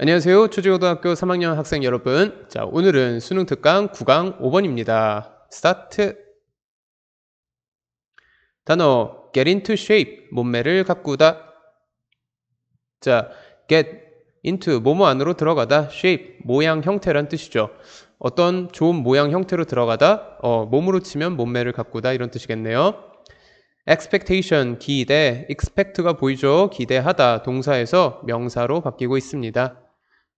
안녕하세요. 초지고등학교 3학년 학생 여러분. 자, 오늘은 수능 특강 9강 5번입니다. 스타트. 단어 get into shape 몸매를 가꾸다. 자, get into 뭐뭐 안으로 들어가다. shape 모양 형태란 뜻이죠. 어떤 좋은 모양 형태로 들어가다. 어, 몸으로 치면 몸매를 가꾸다 이런 뜻이겠네요. expectation 기대 expect가 보이죠 기대하다 동사에서 명사로 바뀌고 있습니다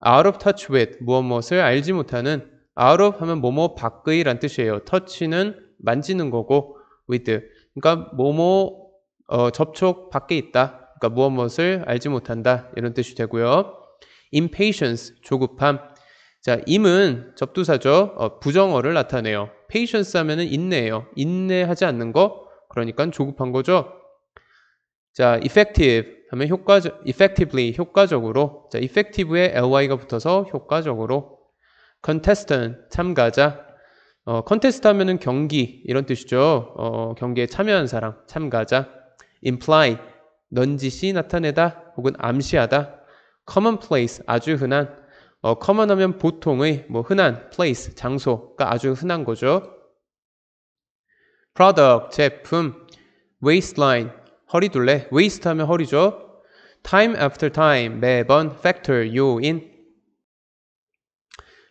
out of touch with 무엇 무엇을 알지 못하는 out of 하면 뭐뭐 밖의 란 뜻이에요. touch는 만지는 거고 with 그러니까 뭐뭐 어, 접촉 밖에 있다. 그러니까 무엇 무엇을 알지 못한다 이런 뜻이 되고요. impatience 조급함. 자, i 은 접두사죠. 어, 부정어를 나타내요. patience 하면은 인내요 인내하지 않는 거. 그러니까 조급한 거죠. 자, effective 하면 효과적, effectively, 효과적으로. 자, effective에 ly가 붙어서 효과적으로. contestant, 참가자. 어, contest 하면은 경기, 이런 뜻이죠. 어, 경기에 참여한 사람, 참가자. imply, 넌지시 나타내다, 혹은 암시하다. commonplace, 아주 흔한. 어, common 하면 보통의, 뭐, 흔한, place, 장소가 아주 흔한 거죠. product, 제품. waistline, 허리둘레, waste 하면 허리죠. time after time, 매번 factor, 요인.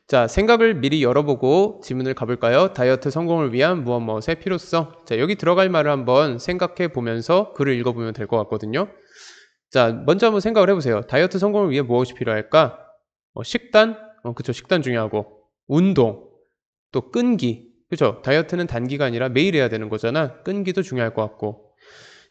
자, 생각을 미리 열어보고 지문을 가볼까요? 다이어트 성공을 위한 무엇 무엇의 필요성. 자, 여기 들어갈 말을 한번 생각해 보면서 글을 읽어보면 될 것 같거든요. 자, 먼저 한번 생각을 해보세요. 다이어트 성공을 위해 무엇이 필요할까? 어, 식단, 어, 그쵸, 식단 중요하고. 운동, 또 끈기, 그쵸? 다이어트는 단기간이라 매일 해야 되는 거잖아. 끈기도 중요할 것 같고.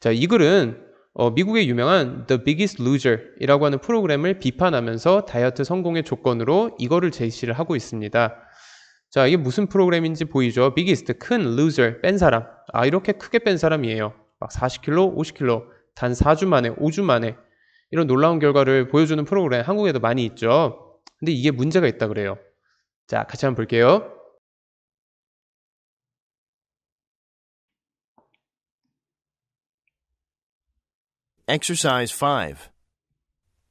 자, 이 글은 어, 미국의 유명한 The Biggest Loser이라고 하는 프로그램을 비판하면서 다이어트 성공의 조건으로 이거를 제시를 하고 있습니다. 자, 이게 무슨 프로그램인지 보이죠? Biggest, 큰 loser, 뺀 사람. 아, 이렇게 크게 뺀 사람이에요. 막 40kg, 50kg, 단 4주 만에, 5주 만에 이런 놀라운 결과를 보여주는 프로그램 한국에도 많이 있죠. 근데 이게 문제가 있다 그래요. 자, 같이 한번 볼게요. Exercise 5.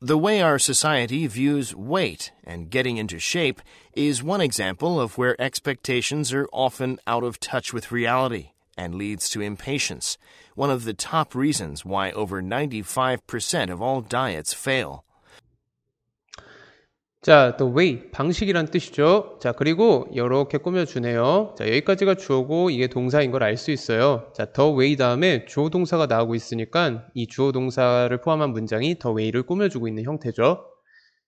The way our society views weight and getting into shape is one example of where expectations are often out of touch with reality and leads to impatience, one of the top reasons why over 95% of all diets fail. 자, 또 way 방식이란 뜻이죠. 자, 그리고 이렇게 꾸며 주네요. 자, 여기까지가 주어고 이게 동사인 걸 알 수 있어요. 자, the way 다음에 주어 동사가 나오고 있으니까 이 주어 동사를 포함한 문장이 the way를 꾸며 주고 있는 형태죠.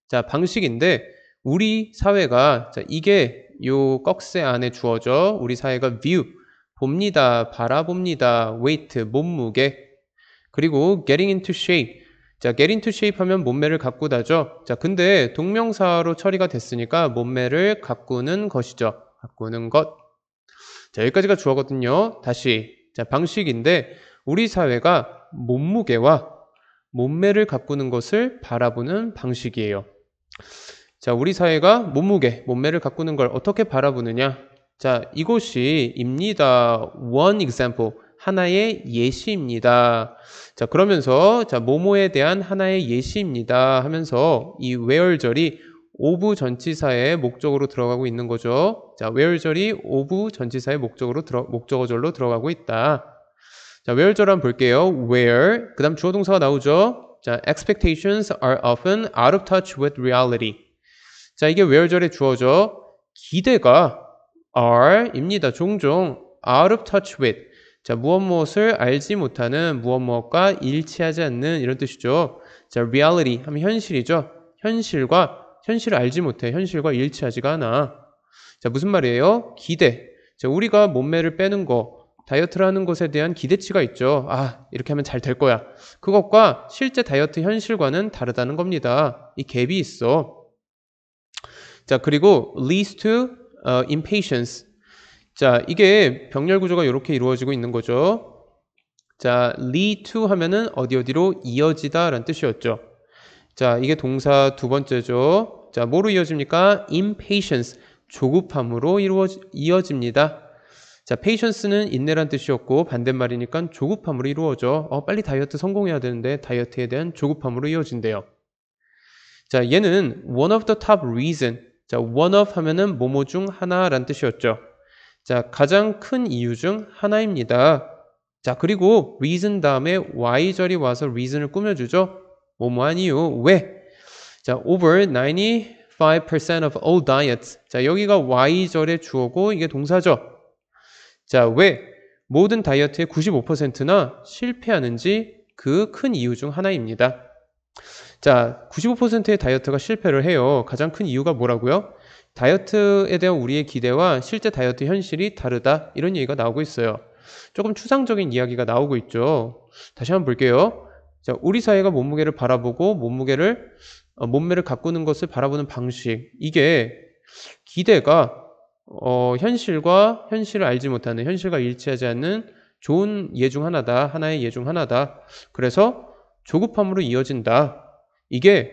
자, 방식인데 우리 사회가 자, 이게 요 꺽쇠 안에 주어져 우리 사회가 view 봅니다. 바라봅니다. weight 몸무게 그리고 getting into shape 자, get into shape 하면 몸매를 가꾸다죠. 자, 근데 동명사로 처리가 됐으니까 몸매를 가꾸는 것이죠. 가꾸는 것. 자, 여기까지가 주어거든요. 다시. 자, 방식인데 우리 사회가 몸무게와 몸매를 가꾸는 것을 바라보는 방식이에요. 자, 우리 사회가 몸무게, 몸매를 가꾸는 걸 어떻게 바라보느냐? 자, 이것이 입니다. One example. 하나의 예시입니다. 자, 그러면서 자, 모모에 대한 하나의 예시입니다 하면서 이 where절이 오브 전치사의 목적으로 들어가고 있는 거죠. 자, where절이 오브 전치사의 목적으로 들어, 목적어절로 들어가고 있다. 자, where절 한번 볼게요. where 그다음 주어 동사가 나오죠. 자, expectations are often out of touch with reality. 자, 이게 where절의 주어죠. 기대가 are입니다. 종종 out of touch with 자, 무엇 무엇을 알지 못하는 무엇 무엇과 일치하지 않는 이런 뜻이죠. 자, reality 하면 현실이죠. 현실과 현실을 알지 못해. 현실과 일치하지가 않아. 자, 무슨 말이에요? 기대. 자, 우리가 몸매를 빼는 거, 다이어트를 하는 것에 대한 기대치가 있죠. 아, 이렇게 하면 잘 될 거야. 그것과 실제 다이어트 현실과는 다르다는 겁니다. 이 갭이 있어. 자, 그리고 leads to uh, impatience. 자, 이게 병렬 구조가 이렇게 이루어지고 있는 거죠. 자, lead to 하면은 어디 어디로 이어지다 라는 뜻이었죠. 자, 이게 동사 두 번째죠. 자, 뭐로 이어집니까? impatience, 조급함으로 이루어지, 이어집니다. 자, patience는 인내란 뜻이었고 반대말이니까 조급함으로 이루어져. 어, 빨리 다이어트 성공해야 되는데 다이어트에 대한 조급함으로 이어진대요. 자, 얘는 one of the top reason. 자, one of 하면은 뭐뭐 중 하나란 뜻이었죠. 자, 가장 큰 이유 중 하나입니다. 자, 그리고 reason 다음에 w h y절이 와서 reason을 꾸며주죠. 뭐뭐한 이유, 왜? 자, over 95% of all diets. 자, 여기가 w h y절의 주어고 이게 동사죠. 자, 왜 모든 다이어트의 95%나 실패하는지 그 큰 이유 중 하나입니다. 자, 95%의 다이어트가 실패를 해요. 가장 큰 이유가 뭐라고요? 다이어트에 대한 우리의 기대와 실제 다이어트 현실이 다르다 이런 얘기가 나오고 있어요. 조금 추상적인 이야기가 나오고 있죠. 다시 한번 볼게요. 자, 우리 사회가 몸무게를 바라보고 몸무게를 어, 몸매를 가꾸는 것을 바라보는 방식 이게 기대가 어, 현실과 현실을 알지 못하는 현실과 일치하지 않는 좋은 예 중 하나다 하나의 예 중 하나다 그래서 조급함으로 이어진다 이게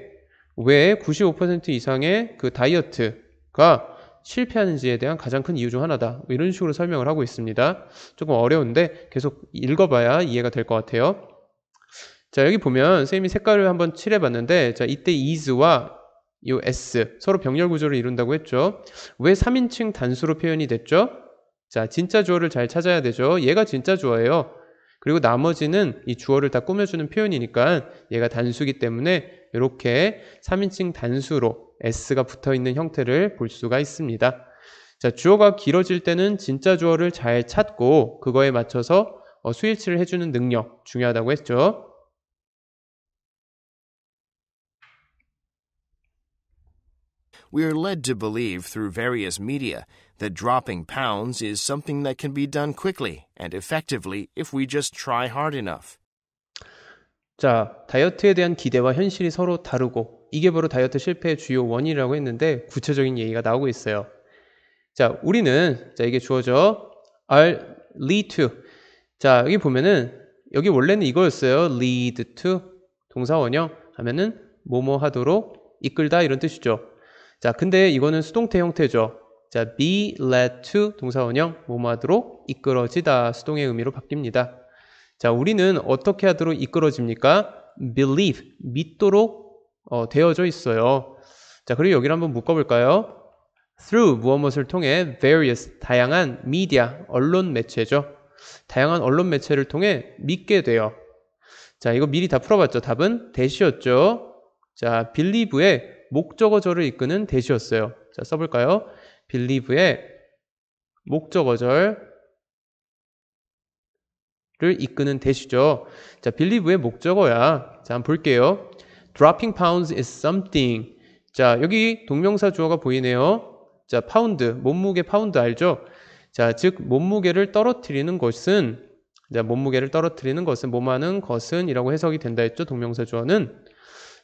왜 95% 이상의 그 다이어트 가 그러니까 실패하는지에 대한 가장 큰 이유 중 하나다. 이런 식으로 설명을 하고 있습니다. 조금 어려운데 계속 읽어봐야 이해가 될 것 같아요. 자, 여기 보면 선생님이 색깔을 한번 칠해봤는데 자, 이때 is와 이 s 서로 병렬 구조를 이룬다고 했죠. 왜 3인칭 단수로 표현이 됐죠? 자, 진짜 주어를 잘 찾아야 되죠. 얘가 진짜 주어예요. 그리고 나머지는 이 주어를 다 꾸며주는 표현이니까 얘가 단수기 때문에 이렇게 3인칭 단수로 s가 붙어있는 형태를 볼 수가 있습니다. 자, 주어가 길어질 때는 진짜 주어를 잘 찾고 그거에 맞춰서 어, 수일치를 해주는 능력 중요하다고 했죠. that dropping pounds is something that can be done quickly and effectively if we just try hard enough. 자, 다이어트에 대한 기대와 현실이 서로 다르고 이게 바로 다이어트 실패의 주요 원인이라고 했는데 구체적인 얘기가 나오고 있어요. 자, 우리는 자, 이게 주어져 are lead to. 자, 여기 보면은 여기 원래는 이거였어요. lead to 동사 원형 하면은 뭐뭐 하도록 이끌다 이런 뜻이죠. 자, 근데 이거는 수동태 형태죠. 자, be led to 동사원형 뭐뭐하도록 이끌어지다 수동의 의미로 바뀝니다. 자, 우리는 어떻게 하도록 이끌어집니까? believe 믿도록 어, 되어져 있어요. 자, 그리고 여기를 한번 묶어볼까요? through 무엇 을 통해 various 다양한 media 언론 매체죠. 다양한 언론 매체를 통해 믿게 돼요. 자, 이거 미리 다 풀어봤죠. 답은 대시였죠. 자, believe의 목적어절을 이끄는 대시였어요. 자, 써볼까요? believe의 목적어절 을 이끄는 대시죠. 자, believe의 목적어야. 자, 한번 볼게요. dropping pounds is something. 자, 여기 동명사 주어가 보이네요. 자, 파운드, 몸무게 파운드 알죠? 자, 즉 몸무게를 떨어뜨리는 것은 자, 몸무게를 떨어뜨리는 것은 몸하는 것은이라고 해석이 된다 했죠. 동명사 주어는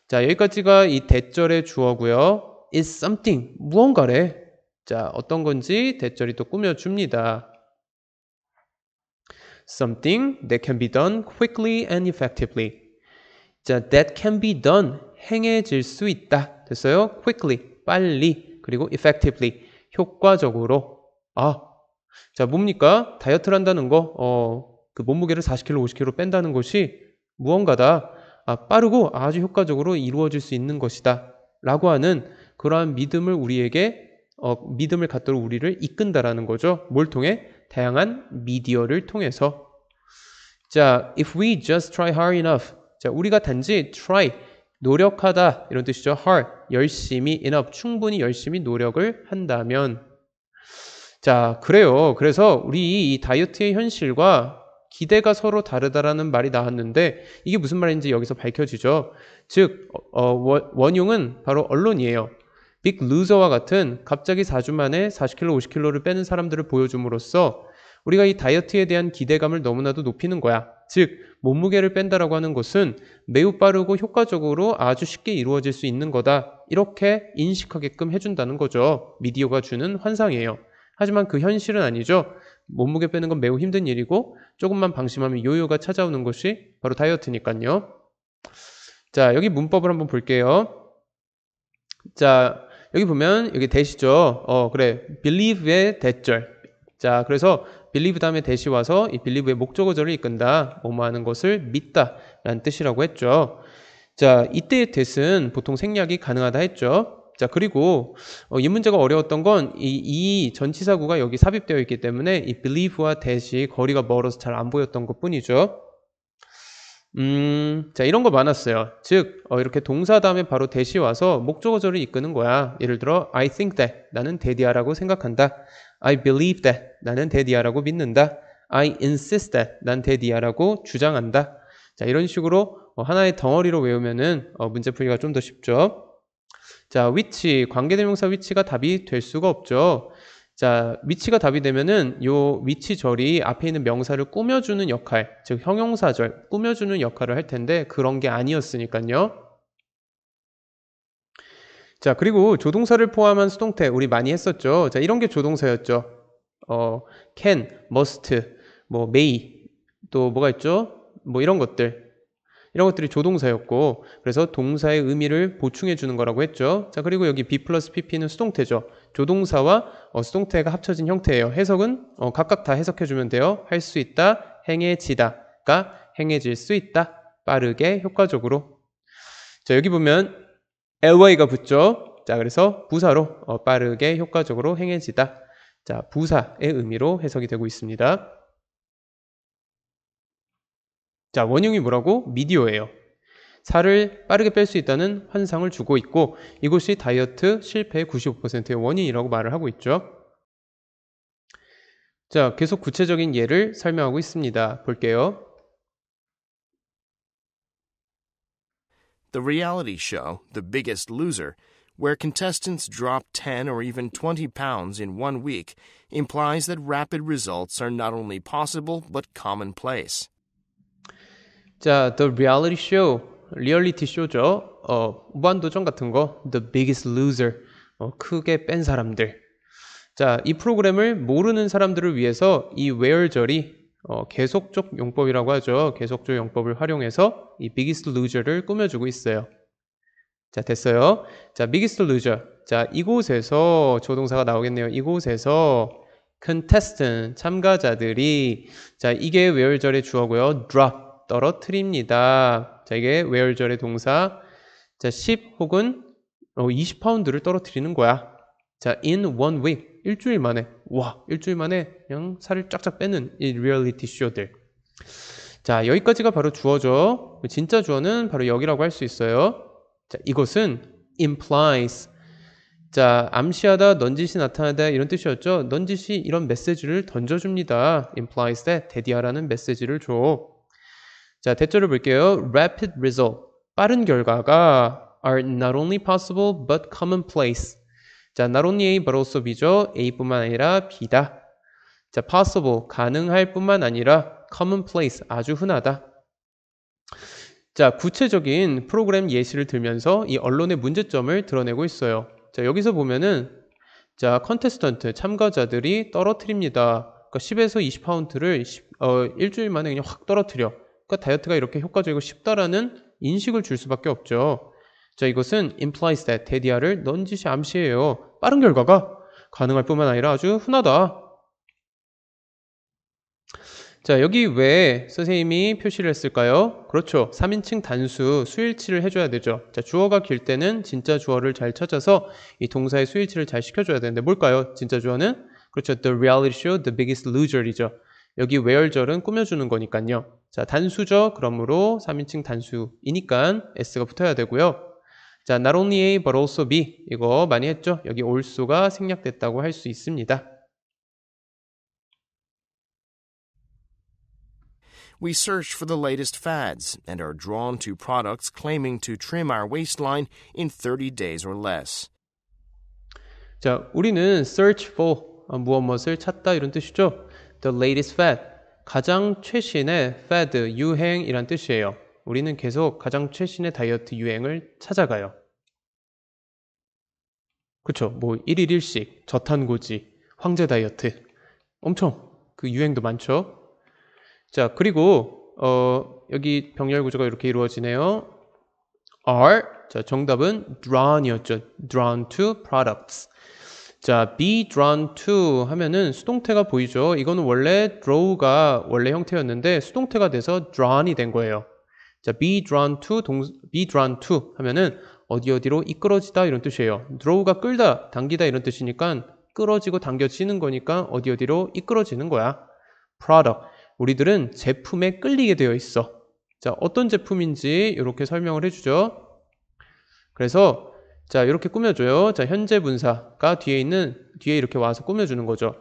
자, 여기까지가 이 대절의 주어고요. is something 무언가래. 자, 어떤 건지 대절이 또 꾸며줍니다. Something that can be done quickly and effectively. 자, that can be done. 행해질 수 있다. 됐어요? quickly. 빨리. 그리고 effectively. 효과적으로. 아. 자, 뭡니까? 다이어트를 한다는 거, 어, 그 몸무게를 40kg, 50kg 뺀다는 것이 무언가다. 아, 빠르고 아주 효과적으로 이루어질 수 있는 것이다. 라고 하는 그러한 믿음을 우리에게 어, 믿음을 갖도록 우리를 이끈다라는 거죠. 뭘 통해? 다양한 미디어를 통해서. 자, if we just try hard enough. 자, 우리가 단지 try, 노력하다 이런 뜻이죠. hard, 열심히 enough, 충분히 열심히 노력을 한다면 자, 그래요. 그래서 우리 이 다이어트의 현실과 기대가 서로 다르다라는 말이 나왔는데 이게 무슨 말인지 여기서 밝혀지죠. 즉 어, 어 원흉은 바로 언론이에요. 빅 루저와 같은 갑자기 4주 만에 40kg, 50kg를 빼는 사람들을 보여줌으로써 우리가 이 다이어트에 대한 기대감을 너무나도 높이는 거야. 즉, 몸무게를 뺀다라고 하는 것은 매우 빠르고 효과적으로 아주 쉽게 이루어질 수 있는 거다. 이렇게 인식하게끔 해준다는 거죠. 미디어가 주는 환상이에요. 하지만 그 현실은 아니죠. 몸무게 빼는 건 매우 힘든 일이고 조금만 방심하면 요요가 찾아오는 것이 바로 다이어트니까요. 자, 여기 문법을 한번 볼게요. 자, 여기 보면 여기 대시죠. 어 그래 believe의 대절. 자 그래서 believe 다음에 대시 와서 이 believe의 목적어절을 이끈다. 뭐뭐 하는 것을 믿다. 라는 뜻이라고 했죠. 자 이때의 대은 보통 생략이 가능하다 했죠. 자 그리고 어, 이 문제가 어려웠던 건이 이 전치사구가 여기 삽입되어 있기 때문에 이 believe와 대시 거리가 멀어서 잘 안 보였던 것뿐이죠. 음, 자, 이런 거 많았어요. 즉, 어, 이렇게 동사 다음에 바로 대시 와서 목적어절을 이끄는 거야. 예를 들어, I think that. 나는 대디아라고 생각한다. I believe that. 나는 대디아라고 믿는다. I insist that. 난 대디아라고 주장한다. 자, 이런 식으로 어, 하나의 덩어리로 외우면은 어, 문제 풀기가 좀 더 쉽죠. 자, 위치, 관계대명사 위치가 답이 될 수가 없죠. 자, 위치가 답이 되면은 요 위치절이 앞에 있는 명사를 꾸며주는 역할, 즉 형용사절, 꾸며주는 역할을 할 텐데 그런 게 아니었으니까요. 자, 그리고 조동사를 포함한 수동태 우리 많이 했었죠. 자, 이런 게 조동사였죠. 어, can, must, 뭐 may, 또 뭐가 있죠? 뭐 이런 것들. 이런 것들이 조동사였고 그래서 동사의 의미를 보충해 주는 거라고 했죠. 자, 그리고 여기 b 플러스 pp는 수동태죠. 조동사와 어, 수동태가 합쳐진 형태예요. 해석은 어, 각각 다 해석해주면 돼요. 할 수 있다, 행해지다가 행해질 수 있다. 빠르게, 효과적으로. 자, 여기 보면 ly가 붙죠. 자, 그래서 부사로 어, 빠르게, 효과적으로 행해지다. 자, 부사의 의미로 해석이 되고 있습니다. 자, 원형이 뭐라고? 미디어예요. 살을 빠르게 뺄 수 있다는 환상을 주고 있고 이것이 다이어트 실패의 95%의 원인이라고 말을 하고 있죠. 자, 계속 구체적인 예를 설명하고 있습니다. 볼게요. The reality show, The Biggest Loser, where contestants drop 10 or even 20 pounds in one week, implies that rapid results are not only possible but commonplace. 자, The Reality Show 리얼리티 쇼죠. 어, 무한도전 같은 거, The Biggest Loser, 어, 크게 뺀 사람들. 자, 이 프로그램을 모르는 사람들을 위해서 이 w h 절이 어, 계속적 용법이라고 하죠. 계속적 용법을 활용해서 이 Biggest Loser를 꾸며주고 있어요. 자, 됐어요. 자, Biggest Loser. 자, 이곳에서 조동사가 나오겠네요. 이곳에서 contestant 참가자들이 자 이게 외열절의 주어고요. drop 떨어뜨립니다. 자, 이게 외열 절의 동사. 자, 10 혹은 20파운드를 어, 떨어뜨리는 거야. 자, in one week. 일주일 만에. 와, 일주일 만에 그냥 살을 쫙쫙 빼는 이 리얼리티 쇼들. 자, 여기까지가 바로 주어죠. 진짜 주어는 바로 여기라고 할 수 있어요. 자, 이것은 implies. 자, 암시하다, 넌지시 나타나다 이런 뜻이었죠. 넌지시 이런 메시지를 던져줍니다. implies that 대디하라는 메시지를 줘. 자, 대조를 볼게요. Rapid result. 빠른 결과가 are not only possible but commonplace. 자, not only A but also B죠. A뿐만 아니라 B다. 자, possible 가능할 뿐만 아니라 commonplace 아주 흔하다. 자, 구체적인 프로그램 예시를 들면서 이 언론의 문제점을 드러내고 있어요. 자, 여기서 보면은 자, 컨테스턴트 참가자들이 떨어뜨립니다. 그러니까 10에서 20파운드를 10, 어, 일주일 만에 그냥 확 떨어뜨려. 그러니까 다이어트가 이렇게 효과적이고 쉽다라는 인식을 줄 수밖에 없죠. 자, 이것은 implies that 대디아를 넌지시 암시해요. 빠른 결과가 가능할 뿐만 아니라 아주 흔하다. 자, 여기 왜 선생님이 표시를 했을까요? 그렇죠. 3인칭 단수 수일치를 해줘야 되죠. 자, 주어가 길 때는 진짜 주어를 잘 찾아서 이 동사의 수일치를 잘 시켜줘야 되는데 뭘까요? 진짜 주어는? 그렇죠. The reality show, the biggest loser이죠. 여기 외열절은 꾸며주는 거니까요. 자, 단수죠. 그러므로 3인칭 단수이니까 s가 붙어야 되고요. 자, not only a but also b 이거 많이 했죠. 여기 also가 생략됐다고 할 수 있습니다. we search for the latest fads and are drawn to products claiming to trim our waistline in 30 days or less. 자, 우리는 search for 무엇 무엇을 찾다 이런 뜻이죠. the latest fad, 가장 최신의 fad, 유행이란 뜻이에요. 우리는 계속 가장 최신의 다이어트 유행을 찾아가요. 그쵸. 뭐, 1일 1식, 저탄고지, 황제 다이어트. 엄청 그 유행도 많죠. 자, 그리고, 어, 여기 병렬 구조가 이렇게 이루어지네요. r 자, 정답은 drawn이었죠. drawn to products. 자, be drawn to 하면은 수동태가 보이죠. 이거는 원래 draw가 원래 형태였는데 수동태가 돼서 drawn이 된 거예요. 자, be drawn to 동, be drawn to 하면은 어디 어디로 이끌어지다 이런 뜻이에요. draw가 끌다, 당기다 이런 뜻이니까 끌어지고 당겨지는 거니까 어디 어디로 이끌어지는 거야. product 우리들은 제품에 끌리게 되어 있어. 자, 어떤 제품인지 이렇게 설명을 해주죠. 그래서 자, 이렇게 꾸며줘요. 자, 현재 분사가 뒤에 있는, 뒤에 이렇게 와서 꾸며주는 거죠.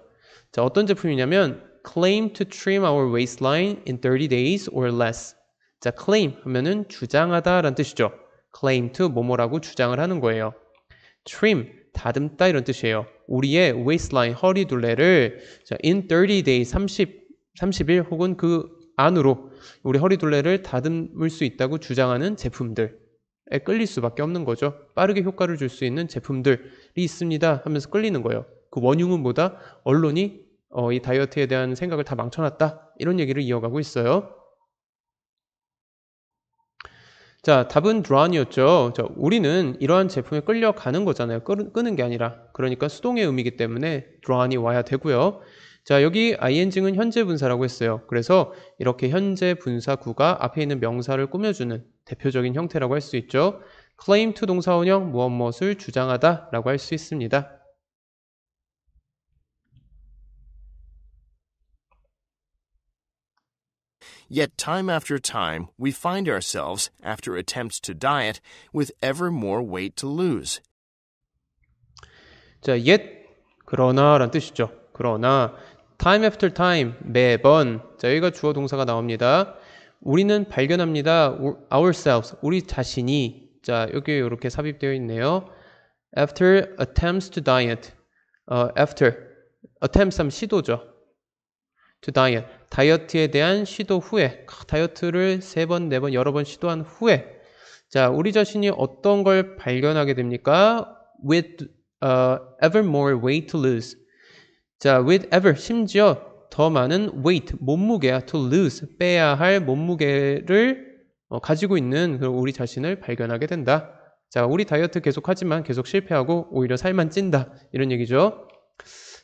자, 어떤 제품이냐면, claim to trim our waistline in 30 days or less. 자, claim 하면은 주장하다 라는 뜻이죠. claim to 뭐뭐라고 주장을 하는 거예요. trim, 다듬다 이런 뜻이에요. 우리의 waistline, 허리 둘레를 자, in 30 days, 30, 30일 혹은 그 안으로 우리 허리 둘레를 다듬을 수 있다고 주장하는 제품들. 끌릴 수밖에 없는 거죠. 빠르게 효과를 줄 수 있는 제품들이 있습니다 하면서 끌리는 거예요. 그 원흉은 보다 언론이 어, 이 다이어트에 대한 생각을 다 망쳐놨다 이런 얘기를 이어가고 있어요. 자, 답은 드론이었죠. 자, 우리는 이러한 제품에 끌려가는 거잖아요. 끄는, 끄는 게 아니라. 그러니까 수동의 의미이기 때문에 드론이 와야 되고요. 자, 여기 ing은 현재 분사라고 했어요. 그래서 이렇게 현재 분사구가 앞에 있는 명사를 꾸며주는 대표적인 형태라고 할 수 있죠. claim to 동사원형 무엇 무엇을 주장하다 라고 할 수 있습니다. Yet, time after time, we find ourselves, after attempts to diet, with ever more weight to lose. 자, yet, 그러나 란 뜻이죠. 그러나 time after time 매번 자 여기가 주어 동사가 나옵니다. 우리는 발견합니다. ourselves 우리 자신이 자 여기 이렇게 삽입되어 있네요. after attempts to diet 어, after attempts 하면 시도죠. to diet 다이어트에 대한 시도 후에 다이어트를 세 번, 네 번, 여러 번 시도한 후에 자 우리 자신이 어떤 걸 발견하게 됩니까? with uh, 어, ever more weight to lose 자, with ever 심지어 더 많은 weight 몸무게야 to lose 빼야 할 몸무게를 어, 가지고 있는 그런 우리 자신을 발견하게 된다. 자, 우리 다이어트 계속하지만 계속 실패하고 오히려 살만 찐다 이런 얘기죠.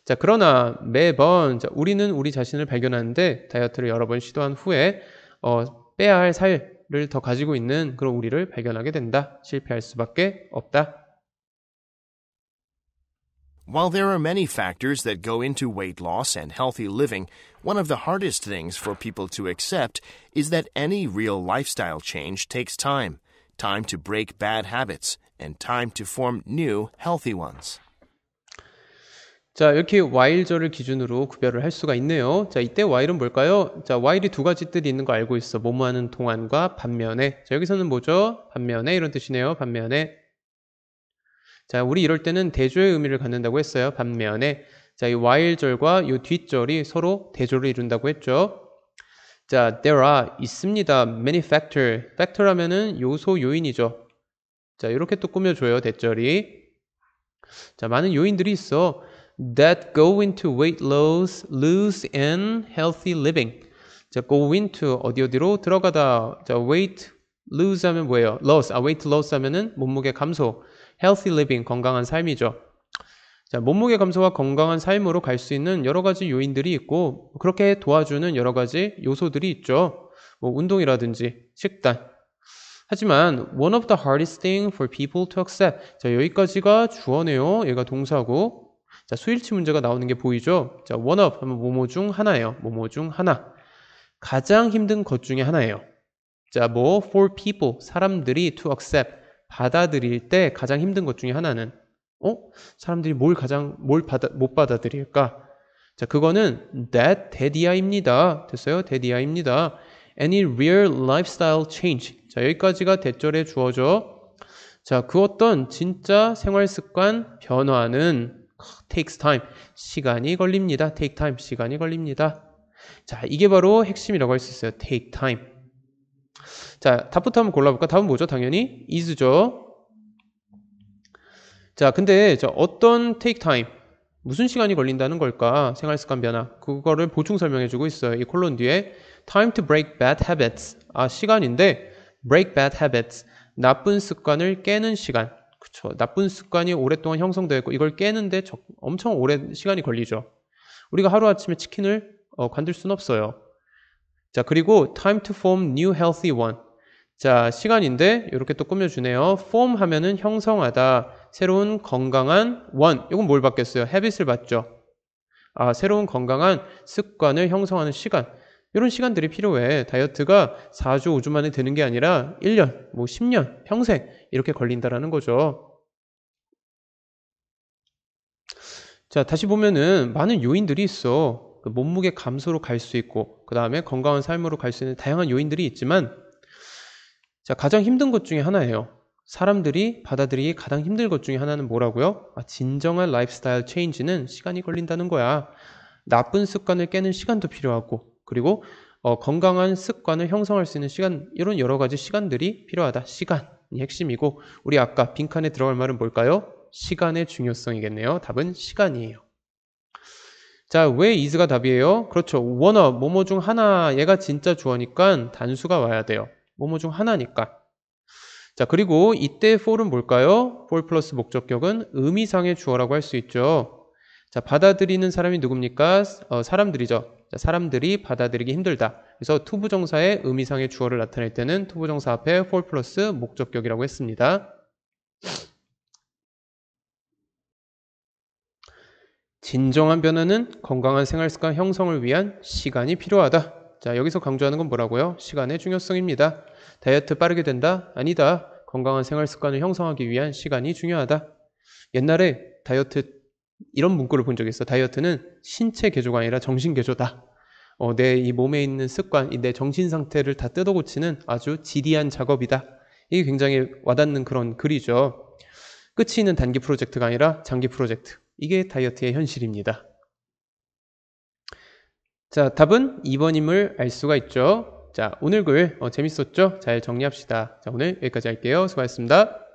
자, 그러나 매번 자, 우리는 우리 자신을 발견하는데 다이어트를 여러 번 시도한 후에 어, 빼야 할 살을 더 가지고 있는 그런 우리를 발견하게 된다. 실패할 수밖에 없다. While there are many factors that go into weight loss and healthy living, one of the hardest things for people to accept is that any real lifestyle change takes time time to break bad habits, and time to form new healthy ones. 자, 이렇게 while절을 기준으로 구별을 할 수가 있네요. 자, 이때 while은 뭘까요? 자, while이 두 가지 뜻이 있는 거 알고 있어. 뭐뭐 하는 동안과 반면에. 자, 여기서는 뭐죠? 반면에 이런 뜻이네요. 반면에 자, 우리 이럴 때는 대조의 의미를 갖는다고 했어요. 반면에 자, 이 while절과 이 뒷절이 서로 대조를 이룬다고 했죠. 자, there are 있습니다. many factor. factor라면은 요소 요인이죠. 자, 이렇게 또 꾸며 줘요. 대절이. 자, 많은 요인들이 있어. that go into weight loss, lose and healthy living. 자, go into 어디 어디로 들어가다. 자, weight lose 하면 뭐예요? loss. 아, weight loss 하면은 몸무게 감소. healthy living, 건강한 삶이죠. 자, 몸무게 감소와 건강한 삶으로 갈 수 있는 여러 가지 요인들이 있고, 그렇게 도와주는 여러 가지 요소들이 있죠. 뭐, 운동이라든지, 식단. 하지만, one of the hardest thing for people to accept. 자, 여기까지가 주어네요. 얘가 동사고. 자, 수일치 문제가 나오는 게 보이죠? 자, one of 하면 뭐뭐 중 하나예요. 뭐뭐 중 하나. 가장 힘든 것 중에 하나예요. 자, 뭐, for people, 사람들이 to accept. 받아들일 때 가장 힘든 것 중에 하나는 어? 사람들이 뭘 가장 뭘 받아 못 받아들일까? 자, 그거는 that 대디아입니다. 됐어요? 대디아입니다. Any real lifestyle change. 자, 여기까지가 대절에 주어져. 자, 그 어떤 진짜 생활 습관 변화는 takes time. 시간이 걸립니다. take time. 시간이 걸립니다. 자, 이게 바로 핵심이라고 할 수 있어요. take time. 자, 답부터 한번 골라볼까? 답은 뭐죠? 당연히 is죠. 자, 근데 저 어떤 take time, 무슨 시간이 걸린다는 걸까? 생활습관 변화. 그거를 보충 설명해주고 있어요. 이 콜론 뒤에 time to break bad habits. 아, 시간인데 break bad habits. 나쁜 습관을 깨는 시간. 그쵸. 나쁜 습관이 오랫동안 형성되어 있고 이걸 깨는데 적, 엄청 오랜 시간이 걸리죠. 우리가 하루아침에 치킨을 어, 관둘 순 없어요. 자, 그리고 time to form new healthy one. 자, 시간인데 이렇게 또 꾸며주네요. form 하면은 형성하다. 새로운 건강한 one. 이건 뭘 받겠어요? habit을 받죠. 아, 새로운 건강한 습관을 형성하는 시간. 이런 시간들이 필요해. 다이어트가 4주, 5주 만에 되는 게 아니라 1년, 뭐 10년, 평생 이렇게 걸린다라는 거죠. 자, 다시 보면은 많은 요인들이 있어. 그 몸무게 감소로 갈 수 있고 그 다음에 건강한 삶으로 갈 수 있는 다양한 요인들이 있지만 자 가장 힘든 것 중에 하나예요. 사람들이 받아들이기 가장 힘들 것 중에 하나는 뭐라고요? 아, 진정한 라이프스타일 체인지는 시간이 걸린다는 거야. 나쁜 습관을 깨는 시간도 필요하고 그리고 어, 건강한 습관을 형성할 수 있는 시간 이런 여러 가지 시간들이 필요하다. 시간이 핵심이고 우리 아까 빈칸에 들어갈 말은 뭘까요? 시간의 중요성이겠네요. 답은 시간이에요. 자, 왜 이즈가 답이에요? 그렇죠. 원어, 뭐뭐 중 하나, 얘가 진짜 주어니까 단수가 와야 돼요. 뭐뭐 중 하나니까. 자, 그리고 이때 for은 뭘까요? for 플러스 목적격은 의미상의 주어라고 할 수 있죠. 자, 받아들이는 사람이 누굽니까? 어, 사람들이죠. 자, 사람들이 받아들이기 힘들다. 그래서 투부정사의 의미상의 주어를 나타낼 때는 투부정사 앞에 for 플러스 목적격이라고 했습니다. 진정한 변화는 건강한 생활 습관 형성을 위한 시간이 필요하다. 자, 여기서 강조하는 건 뭐라고요? 시간의 중요성입니다. 다이어트 빠르게 된다? 아니다. 건강한 생활 습관을 형성하기 위한 시간이 중요하다. 옛날에 다이어트 이런 문구를 본 적이 있어. 다이어트는 신체 개조가 아니라 정신 개조다. 어, 내이 몸에 있는 습관, 내 정신 상태를 다 뜯어 고치는 아주 지리한 작업이다. 이게 굉장히 와닿는 그런 글이죠. 끝이 있는 단기 프로젝트가 아니라 장기 프로젝트. 이게 다이어트의 현실입니다. 자, 답은 2번임을 알 수가 있죠. 자, 오늘 글 어, 재밌었죠? 잘 정리합시다. 자, 오늘 여기까지 할게요. 수고하셨습니다.